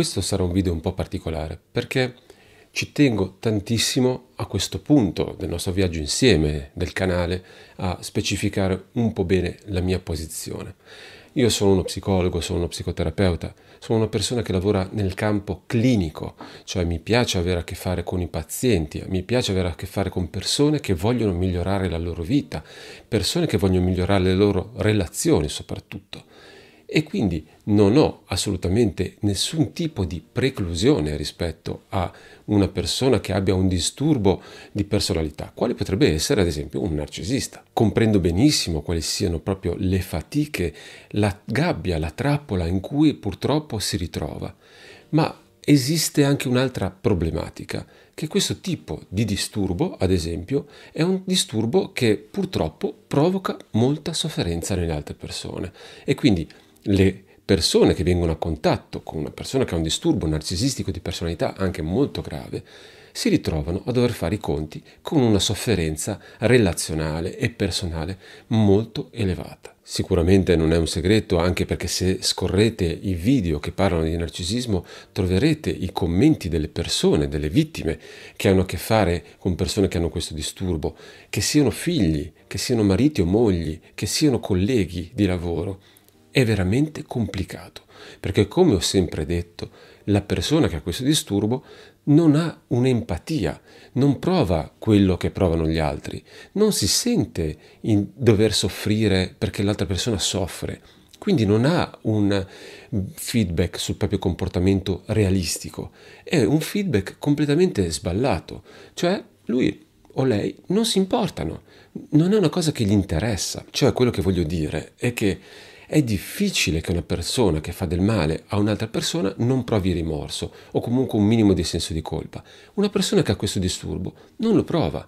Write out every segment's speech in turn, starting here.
Questo sarà un video un po' particolare perché ci tengo tantissimo a questo punto del nostro viaggio insieme del canale a specificare un po' bene la mia posizione. Io sono uno psicologo, sono uno psicoterapeuta, sono una persona che lavora nel campo clinico, cioè mi piace avere a che fare con i pazienti, mi piace avere a che fare con persone che vogliono migliorare la loro vita, persone che vogliono migliorare le loro relazioni soprattutto e quindi non ho assolutamente nessun tipo di preclusione rispetto a una persona che abbia un disturbo di personalità, quale potrebbe essere ad esempio un narcisista. Comprendo benissimo quali siano proprio le fatiche, la gabbia, la trappola in cui purtroppo si ritrova, ma esiste anche un'altra problematica, che questo tipo di disturbo, ad esempio, è un disturbo che purtroppo provoca molta sofferenza nelle altre persone e quindi le persone che vengono a contatto con una persona che ha un disturbo narcisistico di personalità anche molto grave, si ritrovano a dover fare i conti con una sofferenza relazionale e personale molto elevata. Sicuramente non è un segreto, anche perché se scorrete i video che parlano di narcisismo, troverete i commenti delle persone, delle vittime che hanno a che fare con persone che hanno questo disturbo, che siano figli, che siano mariti o mogli, che siano colleghi di lavoro è veramente complicato, perché come ho sempre detto, la persona che ha questo disturbo non ha un'empatia, non prova quello che provano gli altri, non si sente in dover soffrire perché l'altra persona soffre, quindi non ha un feedback sul proprio comportamento realistico, è un feedback completamente sballato, cioè lui o lei non si importano, non è una cosa che gli interessa, cioè quello che voglio dire è che è difficile che una persona che fa del male a un'altra persona non provi rimorso o comunque un minimo di senso di colpa. Una persona che ha questo disturbo non lo prova.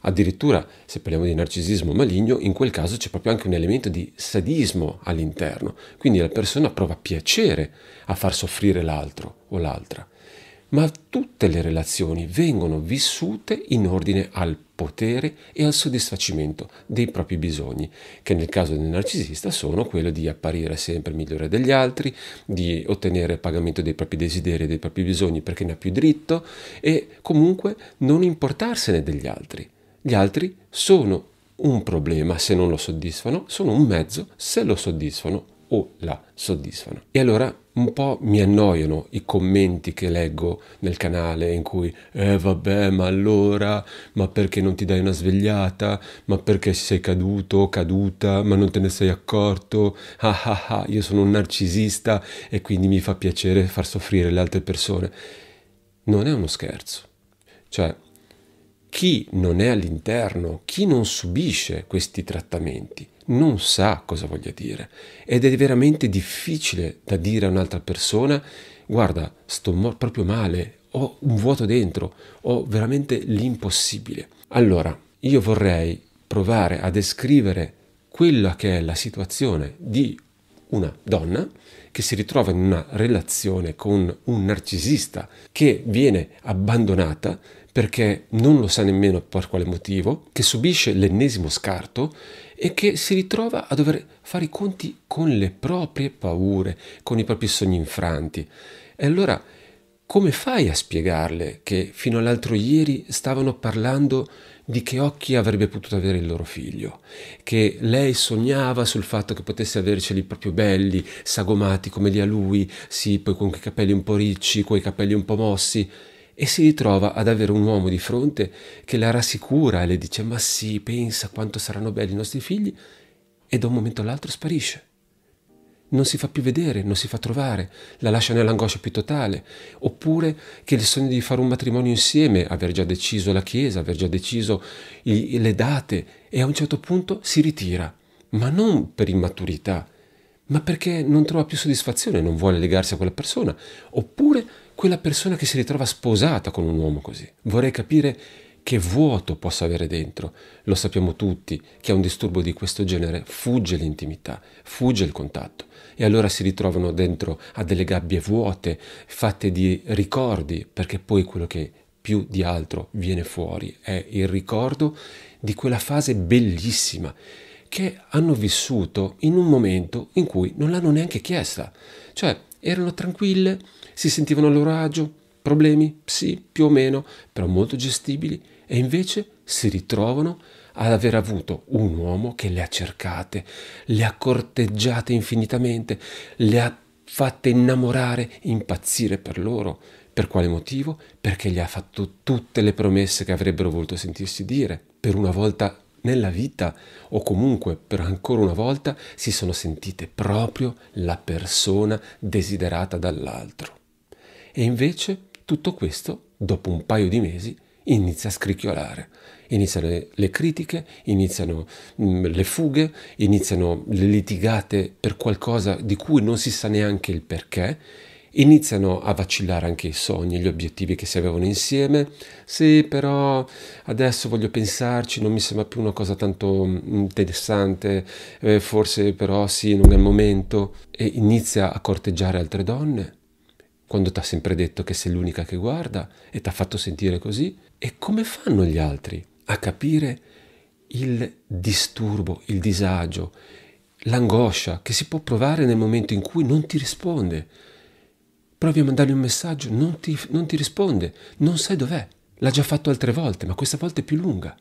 Addirittura, se parliamo di narcisismo maligno, in quel caso c'è proprio anche un elemento di sadismo all'interno. Quindi la persona prova piacere a far soffrire l'altro o l'altra ma tutte le relazioni vengono vissute in ordine al potere e al soddisfacimento dei propri bisogni, che nel caso del narcisista sono quello di apparire sempre migliore degli altri, di ottenere il pagamento dei propri desideri e dei propri bisogni perché ne ha più diritto e comunque non importarsene degli altri. Gli altri sono un problema se non lo soddisfano, sono un mezzo se lo soddisfano o la soddisfano. E allora un po' mi annoiano i commenti che leggo nel canale in cui eh vabbè ma allora ma perché non ti dai una svegliata ma perché sei caduto caduta ma non te ne sei accorto ah ah ah io sono un narcisista e quindi mi fa piacere far soffrire le altre persone non è uno scherzo cioè chi non è all'interno chi non subisce questi trattamenti non sa cosa voglia dire ed è veramente difficile da dire a un'altra persona guarda, sto proprio male, ho un vuoto dentro, ho veramente l'impossibile. Allora, io vorrei provare a descrivere quella che è la situazione di una donna che si ritrova in una relazione con un narcisista che viene abbandonata perché non lo sa nemmeno per quale motivo, che subisce l'ennesimo scarto e che si ritrova a dover fare i conti con le proprie paure, con i propri sogni infranti. E allora come fai a spiegarle che fino all'altro ieri stavano parlando di che occhi avrebbe potuto avere il loro figlio, che lei sognava sul fatto che potesse averceli proprio belli, sagomati come li ha lui, sì, poi con quei capelli un po' ricci, coi capelli un po' mossi, e si ritrova ad avere un uomo di fronte che la rassicura e le dice ma sì, pensa quanto saranno belli i nostri figli e da un momento all'altro sparisce. Non si fa più vedere, non si fa trovare, la lascia nell'angoscia più totale, oppure che il sogno di fare un matrimonio insieme, aver già deciso la chiesa, aver già deciso i, le date e a un certo punto si ritira, ma non per immaturità, ma perché non trova più soddisfazione, non vuole legarsi a quella persona, oppure quella persona che si ritrova sposata con un uomo così. Vorrei capire che vuoto possa avere dentro. Lo sappiamo tutti, che ha un disturbo di questo genere fugge l'intimità, fugge il contatto e allora si ritrovano dentro a delle gabbie vuote, fatte di ricordi, perché poi quello che più di altro viene fuori è il ricordo di quella fase bellissima che hanno vissuto in un momento in cui non l'hanno neanche chiesta. Cioè, erano tranquille, si sentivano a loro agio, problemi, sì, più o meno, però molto gestibili, e invece si ritrovano ad aver avuto un uomo che le ha cercate, le ha corteggiate infinitamente, le ha fatte innamorare, impazzire per loro. Per quale motivo? Perché gli ha fatto tutte le promesse che avrebbero voluto sentirsi dire. Per una volta nella vita o comunque per ancora una volta si sono sentite proprio la persona desiderata dall'altro. E invece tutto questo, dopo un paio di mesi, inizia a scricchiolare. Iniziano le, critiche, iniziano mm, le fughe, iniziano le litigate per qualcosa di cui non si sa neanche il perché Iniziano a vacillare anche i sogni e gli obiettivi che si avevano insieme. Sì, però adesso voglio pensarci, non mi sembra più una cosa tanto mm, interessante, eh, forse però sì, non è il momento. E inizia a corteggiare altre donne, quando ti ha sempre detto che sei l'unica che guarda e ti ha fatto sentire così. E come fanno gli altri a capire il disturbo, il disagio, l'angoscia che si può provare nel momento in cui non ti risponde? provi a mandargli un messaggio, non ti, non ti risponde, non sai dov'è. L'ha già fatto altre volte, ma questa volta è più lunga.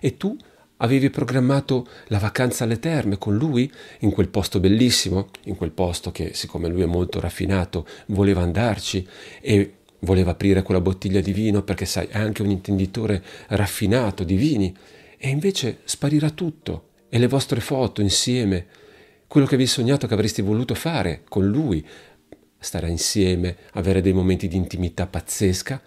E tu Avevi programmato la vacanza alle terme con lui, in quel posto bellissimo, in quel posto che, siccome lui è molto raffinato, voleva andarci e voleva aprire quella bottiglia di vino perché, sai, è anche un intenditore raffinato di vini. E invece sparirà tutto e le vostre foto insieme, quello che avevi sognato che avresti voluto fare con lui, stare insieme, avere dei momenti di intimità pazzesca,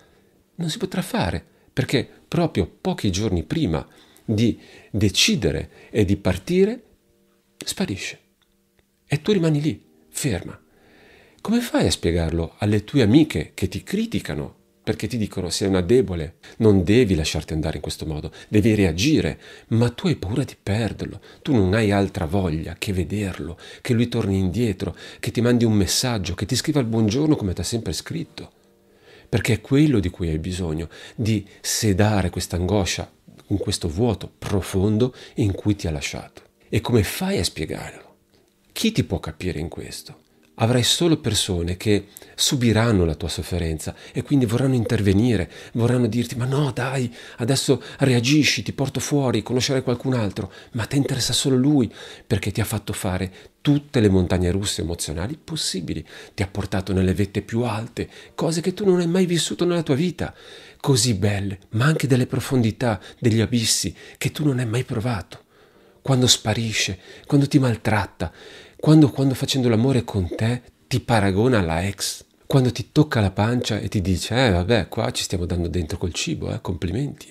non si potrà fare, perché proprio pochi giorni prima di decidere e di partire, sparisce. E tu rimani lì, ferma. Come fai a spiegarlo alle tue amiche che ti criticano perché ti dicono sei una debole, non devi lasciarti andare in questo modo, devi reagire, ma tu hai paura di perderlo, tu non hai altra voglia che vederlo, che lui torni indietro, che ti mandi un messaggio, che ti scriva il buongiorno come ti ha sempre scritto, perché è quello di cui hai bisogno, di sedare questa angoscia in questo vuoto profondo in cui ti ha lasciato. E come fai a spiegarlo? Chi ti può capire in questo? avrai solo persone che subiranno la tua sofferenza e quindi vorranno intervenire, vorranno dirti ma no dai, adesso reagisci, ti porto fuori, conoscerai qualcun altro, ma ti interessa solo lui perché ti ha fatto fare tutte le montagne russe emozionali possibili, ti ha portato nelle vette più alte, cose che tu non hai mai vissuto nella tua vita, così belle, ma anche delle profondità, degli abissi che tu non hai mai provato quando sparisce, quando ti maltratta, quando, quando facendo l'amore con te ti paragona alla ex, quando ti tocca la pancia e ti dice, eh vabbè, qua ci stiamo dando dentro col cibo, eh, complimenti.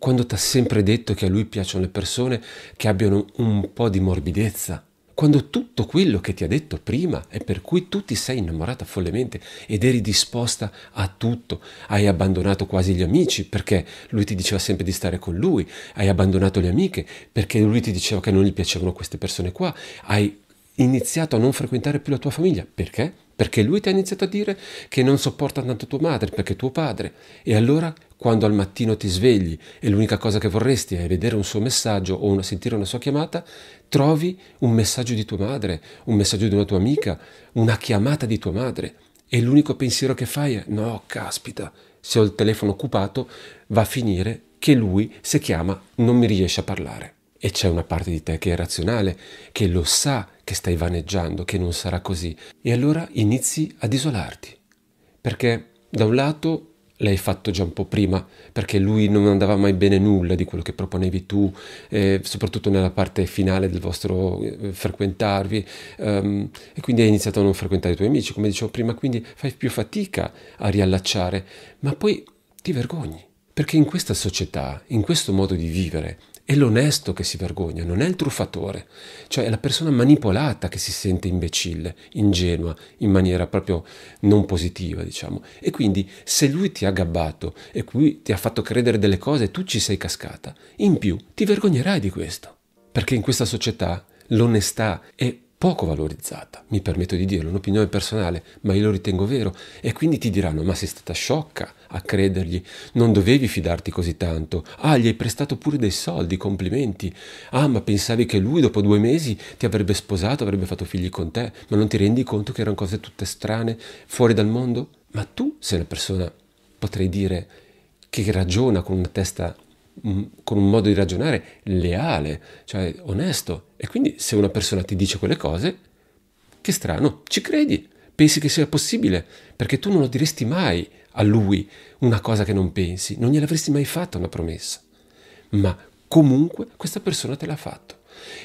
Quando ti ha sempre detto che a lui piacciono le persone che abbiano un po' di morbidezza. Quando tutto quello che ti ha detto prima è per cui tu ti sei innamorata follemente ed eri disposta a tutto, hai abbandonato quasi gli amici perché lui ti diceva sempre di stare con lui, hai abbandonato le amiche perché lui ti diceva che non gli piacevano queste persone qua, hai iniziato a non frequentare più la tua famiglia. Perché? Perché lui ti ha iniziato a dire che non sopporta tanto tua madre, perché è tuo padre. E allora, quando al mattino ti svegli e l'unica cosa che vorresti è vedere un suo messaggio o una, sentire una sua chiamata, trovi un messaggio di tua madre, un messaggio di una tua amica, una chiamata di tua madre. E l'unico pensiero che fai è, no, caspita, se ho il telefono occupato, va a finire che lui, se chiama, non mi riesce a parlare. E c'è una parte di te che è razionale, che lo sa che stai vaneggiando, che non sarà così. E allora inizi ad isolarti. Perché da un lato l'hai fatto già un po' prima, perché lui non andava mai bene nulla di quello che proponevi tu, eh, soprattutto nella parte finale del vostro eh, frequentarvi, um, e quindi hai iniziato a non frequentare i tuoi amici, come dicevo prima, quindi fai più fatica a riallacciare, ma poi ti vergogni perché in questa società, in questo modo di vivere, è l'onesto che si vergogna, non è il truffatore, cioè è la persona manipolata che si sente imbecille, ingenua, in maniera proprio non positiva, diciamo. E quindi se lui ti ha gabbato e qui ti ha fatto credere delle cose e tu ci sei cascata, in più ti vergognerai di questo. Perché in questa società l'onestà è poco valorizzata, mi permetto di dirlo, un'opinione personale, ma io lo ritengo vero, e quindi ti diranno, ma sei stata sciocca a credergli, non dovevi fidarti così tanto, ah, gli hai prestato pure dei soldi, complimenti, ah, ma pensavi che lui dopo due mesi ti avrebbe sposato, avrebbe fatto figli con te, ma non ti rendi conto che erano cose tutte strane, fuori dal mondo? Ma tu sei una persona, potrei dire, che ragiona con una testa Mm, con un modo di ragionare leale, cioè onesto. E quindi se una persona ti dice quelle cose, che strano, ci credi, pensi che sia possibile, perché tu non lo diresti mai a lui una cosa che non pensi, non gliel'avresti mai fatta una promessa. Ma comunque questa persona te l'ha fatto.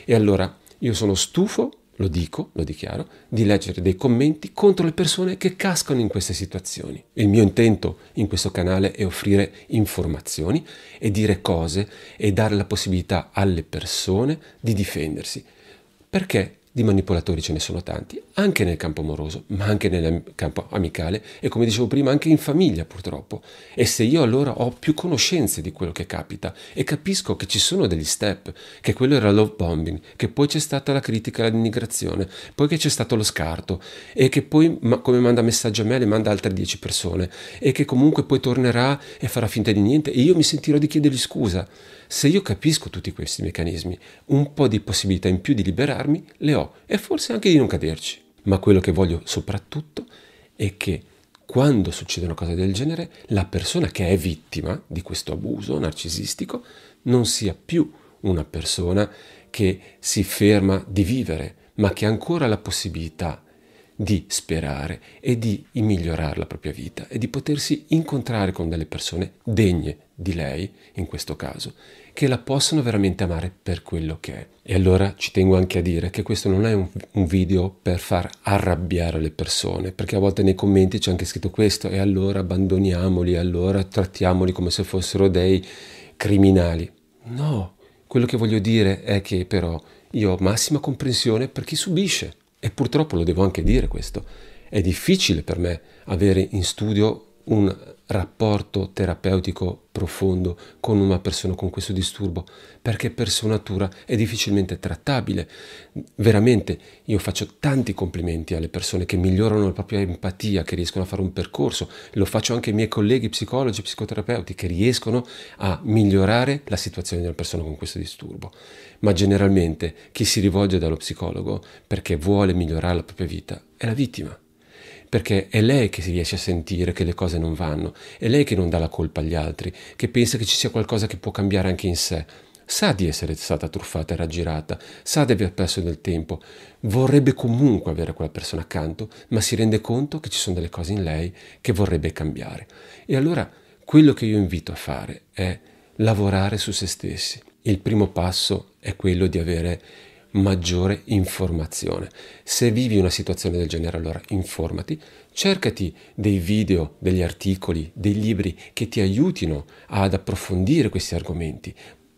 E allora io sono stufo lo dico, lo dichiaro, di leggere dei commenti contro le persone che cascano in queste situazioni. Il mio intento in questo canale è offrire informazioni e dire cose e dare la possibilità alle persone di difendersi. Perché di manipolatori ce ne sono tanti, anche nel campo amoroso, ma anche nel campo amicale e come dicevo prima anche in famiglia purtroppo. E se io allora ho più conoscenze di quello che capita e capisco che ci sono degli step, che quello era love bombing, che poi c'è stata la critica, la denigrazione, poi che c'è stato lo scarto e che poi ma, come manda messaggio a me le manda altre 10 persone e che comunque poi tornerà e farà finta di niente e io mi sentirò di chiedergli scusa. Se io capisco tutti questi meccanismi, un po' di possibilità in più di liberarmi le ho e forse anche di non caderci. Ma quello che voglio soprattutto è che quando succede una cosa del genere, la persona che è vittima di questo abuso narcisistico non sia più una persona che si ferma di vivere, ma che ha ancora la possibilità di sperare e di migliorare la propria vita e di potersi incontrare con delle persone degne di lei, in questo caso, che la possano veramente amare per quello che è. E allora ci tengo anche a dire che questo non è un, un video per far arrabbiare le persone, perché a volte nei commenti c'è anche scritto questo e allora abbandoniamoli, allora trattiamoli come se fossero dei criminali. No, quello che voglio dire è che però io ho massima comprensione per chi subisce e purtroppo lo devo anche dire questo, è difficile per me avere in studio un rapporto terapeutico profondo con una persona con questo disturbo, perché per sua natura è difficilmente trattabile. Veramente io faccio tanti complimenti alle persone che migliorano la propria empatia, che riescono a fare un percorso, lo faccio anche ai miei colleghi psicologi, psicoterapeuti, che riescono a migliorare la situazione della persona con questo disturbo. Ma generalmente chi si rivolge dallo psicologo perché vuole migliorare la propria vita è la vittima perché è lei che si riesce a sentire che le cose non vanno, è lei che non dà la colpa agli altri, che pensa che ci sia qualcosa che può cambiare anche in sé. Sa di essere stata truffata e raggirata, sa di aver perso del tempo, vorrebbe comunque avere quella persona accanto, ma si rende conto che ci sono delle cose in lei che vorrebbe cambiare. E allora quello che io invito a fare è lavorare su se stessi. Il primo passo è quello di avere maggiore informazione. Se vivi una situazione del genere, allora informati, cercati dei video, degli articoli, dei libri che ti aiutino ad approfondire questi argomenti.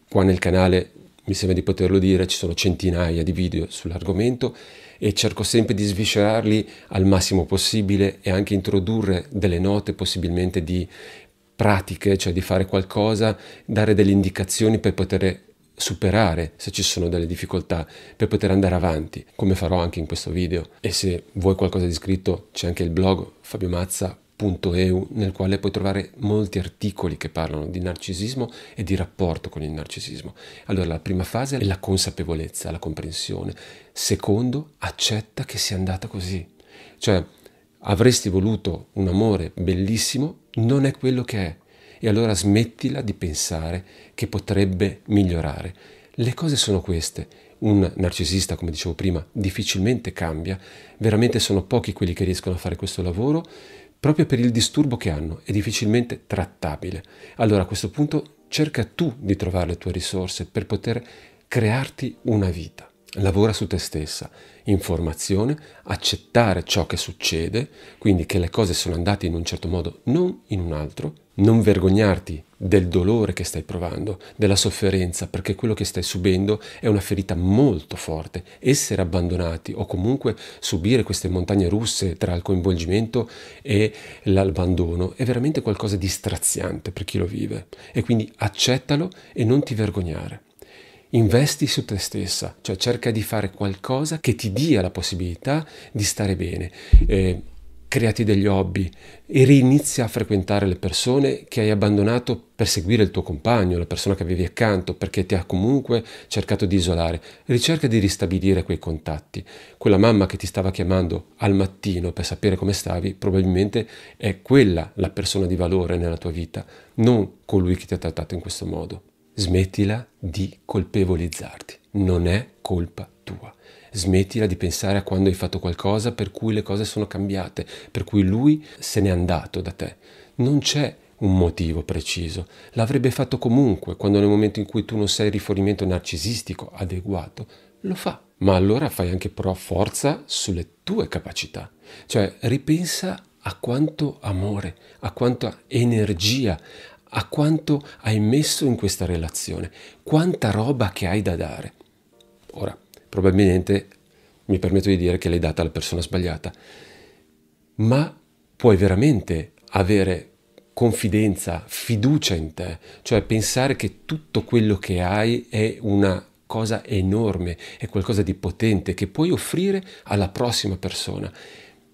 Qua nel canale, mi sembra di poterlo dire, ci sono centinaia di video sull'argomento e cerco sempre di sviscerarli al massimo possibile e anche introdurre delle note possibilmente di pratiche, cioè di fare qualcosa, dare delle indicazioni per poter superare se ci sono delle difficoltà per poter andare avanti, come farò anche in questo video. E se vuoi qualcosa di scritto c'è anche il blog fabiomazza.eu nel quale puoi trovare molti articoli che parlano di narcisismo e di rapporto con il narcisismo. Allora la prima fase è la consapevolezza, la comprensione. Secondo, accetta che sia andata così. Cioè, avresti voluto un amore bellissimo, non è quello che è e allora smettila di pensare che potrebbe migliorare. Le cose sono queste. Un narcisista, come dicevo prima, difficilmente cambia, veramente sono pochi quelli che riescono a fare questo lavoro proprio per il disturbo che hanno, è difficilmente trattabile. Allora a questo punto cerca tu di trovare le tue risorse per poter crearti una vita. Lavora su te stessa, informazione, accettare ciò che succede, quindi che le cose sono andate in un certo modo, non in un altro, non vergognarti del dolore che stai provando, della sofferenza, perché quello che stai subendo è una ferita molto forte. Essere abbandonati o comunque subire queste montagne russe tra il coinvolgimento e l'abbandono è veramente qualcosa di straziante per chi lo vive. E quindi accettalo e non ti vergognare investi su te stessa, cioè cerca di fare qualcosa che ti dia la possibilità di stare bene. Eh, creati degli hobby e rinizia a frequentare le persone che hai abbandonato per seguire il tuo compagno, la persona che avevi accanto, perché ti ha comunque cercato di isolare. Ricerca di ristabilire quei contatti. Quella mamma che ti stava chiamando al mattino per sapere come stavi, probabilmente è quella la persona di valore nella tua vita, non colui che ti ha trattato in questo modo smettila di colpevolizzarti, non è colpa tua. Smettila di pensare a quando hai fatto qualcosa per cui le cose sono cambiate, per cui lui se n'è andato da te. Non c'è un motivo preciso. L'avrebbe fatto comunque, quando nel momento in cui tu non sei rifornimento narcisistico adeguato, lo fa. Ma allora fai anche però forza sulle tue capacità. Cioè ripensa a quanto amore, a quanta energia, a quanto hai messo in questa relazione, quanta roba che hai da dare. Ora, probabilmente mi permetto di dire che l'hai data alla persona sbagliata, ma puoi veramente avere confidenza, fiducia in te, cioè pensare che tutto quello che hai è una cosa enorme, è qualcosa di potente che puoi offrire alla prossima persona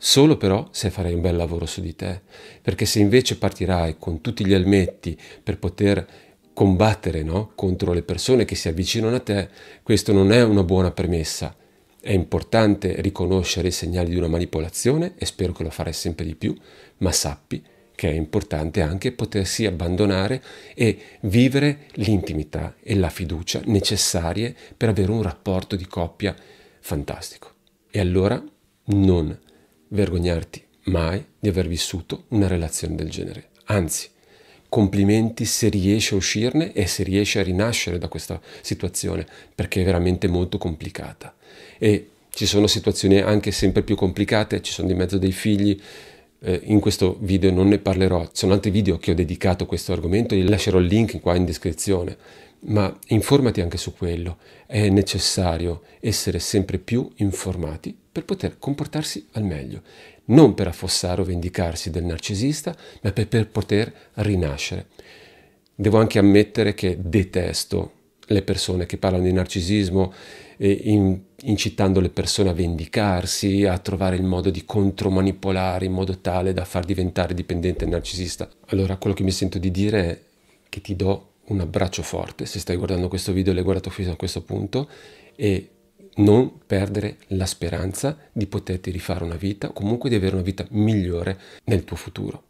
Solo però se farai un bel lavoro su di te, perché se invece partirai con tutti gli elmetti per poter combattere no? contro le persone che si avvicinano a te, questo non è una buona premessa. È importante riconoscere i segnali di una manipolazione e spero che lo farai sempre di più, ma sappi che è importante anche potersi abbandonare e vivere l'intimità e la fiducia necessarie per avere un rapporto di coppia fantastico. E allora non vergognarti mai di aver vissuto una relazione del genere. Anzi, complimenti se riesci a uscirne e se riesci a rinascere da questa situazione, perché è veramente molto complicata. E ci sono situazioni anche sempre più complicate, ci sono di mezzo dei figli, eh, in questo video non ne parlerò, ci sono altri video che ho dedicato a questo argomento, li lascerò il link qua in descrizione, ma informati anche su quello. È necessario essere sempre più informati per poter comportarsi al meglio, non per affossare o vendicarsi del narcisista, ma per, per poter rinascere. Devo anche ammettere che detesto le persone che parlano di narcisismo eh, in, incitando le persone a vendicarsi, a trovare il modo di contromanipolare in modo tale da far diventare dipendente il narcisista. Allora quello che mi sento di dire è che ti do un abbraccio forte, se stai guardando questo video e l'hai guardato fino a questo punto, e non perdere la speranza di poterti rifare una vita, o comunque di avere una vita migliore nel tuo futuro.